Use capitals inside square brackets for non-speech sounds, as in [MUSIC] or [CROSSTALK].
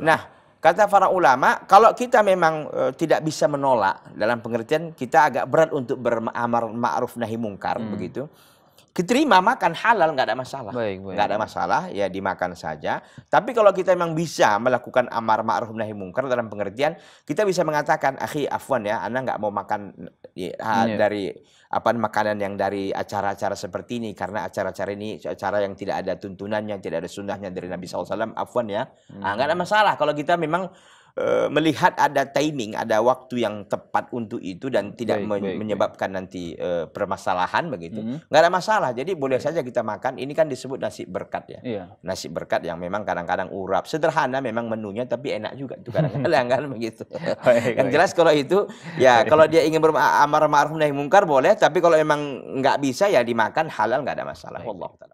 Nah, kata para ulama, kalau kita memang e, tidak bisa menolak dalam pengertian kita agak berat untuk beramar ma'ruf nahi mungkar hmm. begitu. Keterima makan halal nggak ada masalah, nggak ada masalah ya dimakan saja. Tapi kalau kita memang bisa melakukan amar ma'ruf nahi mungkar dalam pengertian kita bisa mengatakan, akhi afwan ya, anda nggak mau makan ya, yeah. dari apa makanan yang dari acara-acara seperti ini karena acara-acara ini acara yang tidak ada tuntunannya, tidak ada sunnahnya dari Nabi SAW. Afwan ya, hmm. nggak ada hmm. masalah kalau kita memang Eh, melihat ada timing, ada waktu yang tepat untuk itu dan tidak baik, men baik, menyebabkan baik. nanti uh, permasalahan begitu. Mm -hmm. Nggak ada masalah. Jadi boleh saja kita makan. Ini kan disebut nasi berkat ya. Iya. Nasi berkat yang memang kadang-kadang urap. Sederhana memang menunya tapi enak juga itu kadang-kadang [LAUGHS] kan begitu. baik, yang jelas kalau itu ya baik. kalau dia ingin beramar ma'ruf nahi mungkar boleh, tapi kalau memang nggak bisa ya dimakan halal nggak ada masalah. Baik. Allah